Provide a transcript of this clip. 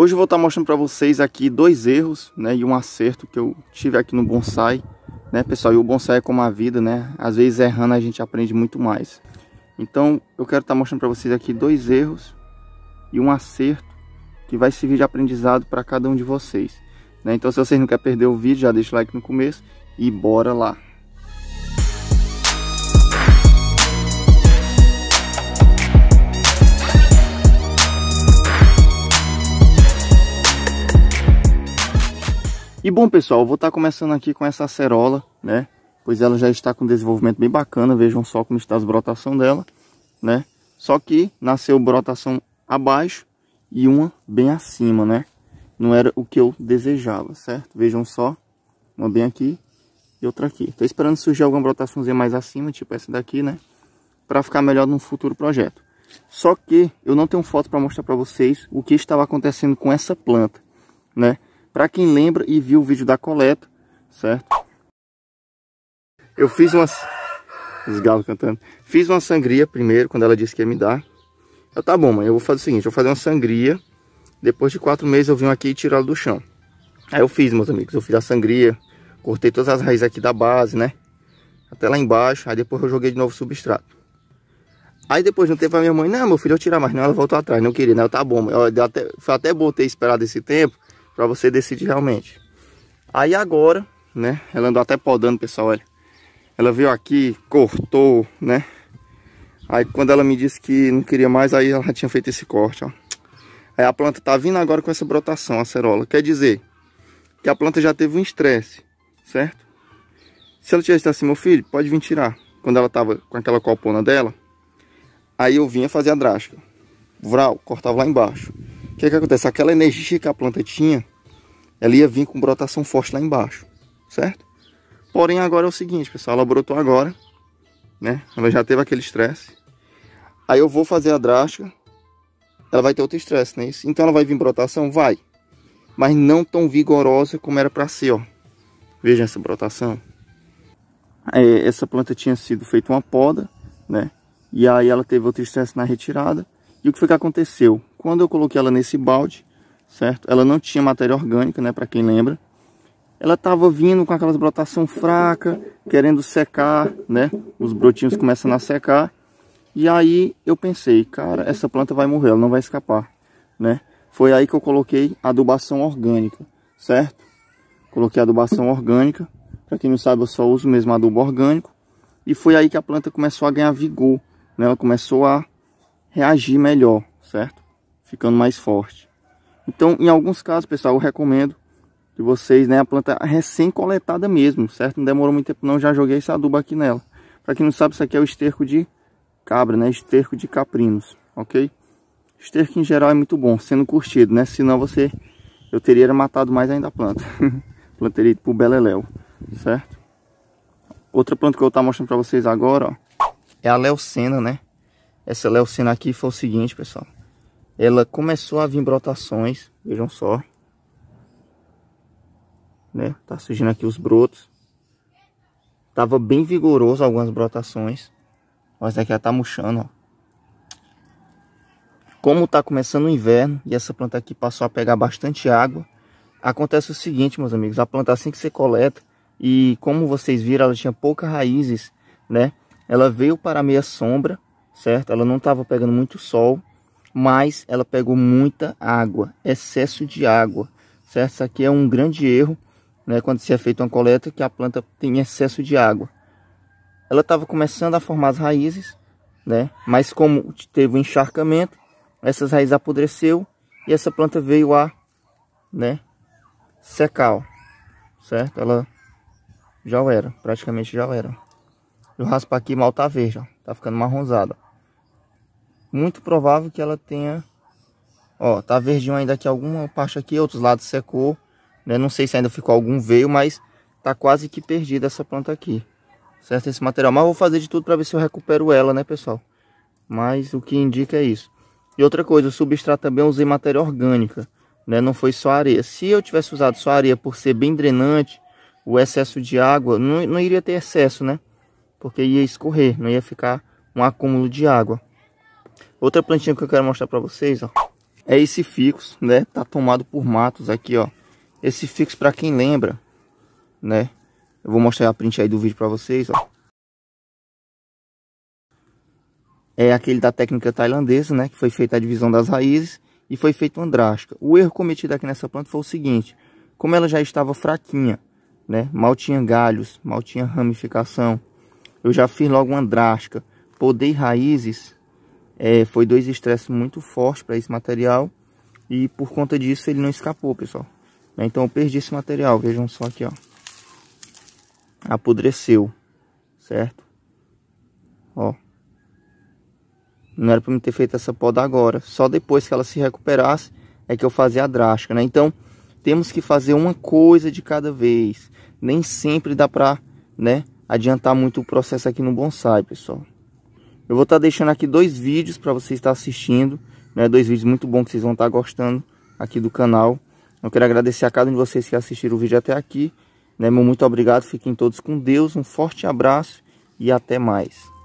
Hoje eu vou estar tá mostrando para vocês aqui dois erros né, e um acerto que eu tive aqui no bonsai. Né, pessoal, e o bonsai é como a vida, né? Às vezes errando a gente aprende muito mais. Então eu quero estar tá mostrando para vocês aqui dois erros e um acerto que vai servir de aprendizado para cada um de vocês. Né? Então se vocês não querem perder o vídeo, já deixa o like no começo e bora lá! E bom pessoal, vou estar tá começando aqui com essa acerola, né? Pois ela já está com desenvolvimento bem bacana, vejam só como está as brotação dela, né? Só que nasceu brotação abaixo e uma bem acima, né? Não era o que eu desejava, certo? Vejam só, uma bem aqui e outra aqui. Estou esperando surgir alguma brotaçãozinha mais acima, tipo essa daqui, né? Para ficar melhor no futuro projeto. Só que eu não tenho foto para mostrar para vocês o que estava acontecendo com essa planta, né? Para quem lembra e viu o vídeo da coleta, certo? Eu fiz uma... Os galos cantando. Fiz uma sangria primeiro, quando ela disse que ia me dar. Eu, tá bom, mãe, eu vou fazer o seguinte, eu vou fazer uma sangria. Depois de quatro meses eu vim aqui e tirar ela do chão. Aí eu fiz, meus amigos, eu fiz a sangria. Cortei todas as raízes aqui da base, né? Até lá embaixo. Aí depois eu joguei de novo substrato. Aí depois não teve a minha mãe, não, meu filho, eu tirar mais. Não, ela voltou atrás, não queria, né? Eu, tá bom, mãe. eu até, foi até bom ter esperado esse tempo para você decidir realmente. Aí agora, né? Ela andou até podando, pessoal, olha. Ela veio aqui, cortou, né? Aí quando ela me disse que não queria mais, aí ela já tinha feito esse corte, ó. Aí a planta tá vindo agora com essa brotação, a acerola. Quer dizer que a planta já teve um estresse, certo? Se ela tivesse assim, meu filho, pode vir tirar. Quando ela tava com aquela copona dela, aí eu vinha fazer a drástica. Vral, cortava lá embaixo que, é que acontece? Aquela energia que a planta tinha, ela ia vir com brotação forte lá embaixo, certo? Porém, agora é o seguinte, pessoal, ela brotou agora, né? Ela já teve aquele estresse. Aí eu vou fazer a drástica, ela vai ter outro estresse, né? Então ela vai vir brotação? Vai. Mas não tão vigorosa como era para ser, ó. Veja essa brotação. É, essa planta tinha sido feita uma poda, né? E aí ela teve outro estresse na retirada. E o que foi que aconteceu? Quando eu coloquei ela nesse balde, certo? Ela não tinha matéria orgânica, né, para quem lembra. Ela estava vindo com aquelas brotação fraca, querendo secar, né? Os brotinhos começam a secar. E aí eu pensei, cara, essa planta vai morrer, ela não vai escapar, né? Foi aí que eu coloquei adubação orgânica, certo? Coloquei adubação orgânica. Para quem não sabe, eu só uso mesmo adubo orgânico. E foi aí que a planta começou a ganhar vigor, né? Ela começou a reagir melhor, certo? Ficando mais forte. Então, em alguns casos, pessoal, eu recomendo de vocês, né, a planta recém-coletada mesmo, certo? Não demorou muito tempo não, já joguei esse adubo aqui nela. Para quem não sabe, isso aqui é o esterco de cabra, né? Esterco de caprinos, ok? Esterco em geral é muito bom, sendo curtido, né? Senão você, eu teria matado mais ainda a planta. Planteria pro beleléu, certo? Outra planta que eu vou estar tá mostrando para vocês agora, ó, é a leucena, né? Essa sena aqui foi o seguinte, pessoal. Ela começou a vir brotações, vejam só. Né? Tá surgindo aqui os brotos. Tava bem vigoroso algumas brotações. Mas daqui ela tá murchando, ó. Como tá começando o inverno e essa planta aqui passou a pegar bastante água, acontece o seguinte, meus amigos, a planta assim que você coleta, e como vocês viram, ela tinha poucas raízes, né? Ela veio para a meia sombra certo? Ela não estava pegando muito sol, mas ela pegou muita água, excesso de água, certo? Isso aqui é um grande erro, né? Quando se é feita uma coleta, que a planta tem excesso de água. Ela estava começando a formar as raízes, né? Mas como teve um encharcamento, essas raízes apodreceu e essa planta veio a, né? Secar, certo? Ela já era, praticamente já era. Eu raspar aqui mal tá verde, ó. Tá ficando marronzado, ó muito provável que ela tenha... Ó, tá verdinho ainda aqui alguma parte aqui, outros lados secou. Né? Não sei se ainda ficou algum veio, mas tá quase que perdida essa planta aqui. Certo? Esse material. Mas vou fazer de tudo para ver se eu recupero ela, né, pessoal? Mas o que indica é isso. E outra coisa, o substrato também usei matéria orgânica. Né? Não foi só areia. Se eu tivesse usado só areia por ser bem drenante, o excesso de água, não, não iria ter excesso, né? Porque ia escorrer, não ia ficar um acúmulo de água. Outra plantinha que eu quero mostrar para vocês, ó, é esse fixo, né? Tá tomado por matos aqui, ó. Esse fixo para quem lembra, né? Eu vou mostrar a print aí do vídeo para vocês, ó. É aquele da técnica tailandesa, né? Que foi feita a divisão das raízes e foi feito andrasca. O erro cometido aqui nessa planta foi o seguinte: como ela já estava fraquinha, né? Mal tinha galhos, mal tinha ramificação. Eu já fiz logo uma drástica. Podei raízes é, foi dois estresses muito fortes para esse material e por conta disso ele não escapou, pessoal. Né, então eu perdi esse material, vejam só aqui, ó. Apodreceu, certo? Ó. Não era para me ter feito essa poda agora, só depois que ela se recuperasse é que eu fazia a drástica, né? Então, temos que fazer uma coisa de cada vez. Nem sempre dá para, né, adiantar muito o processo aqui no bonsai, pessoal. Eu vou estar tá deixando aqui dois vídeos para você estar tá assistindo, né? Dois vídeos muito bons que vocês vão estar tá gostando aqui do canal. Eu quero agradecer a cada um de vocês que assistiram o vídeo até aqui. Né? Meu muito obrigado, fiquem todos com Deus, um forte abraço e até mais.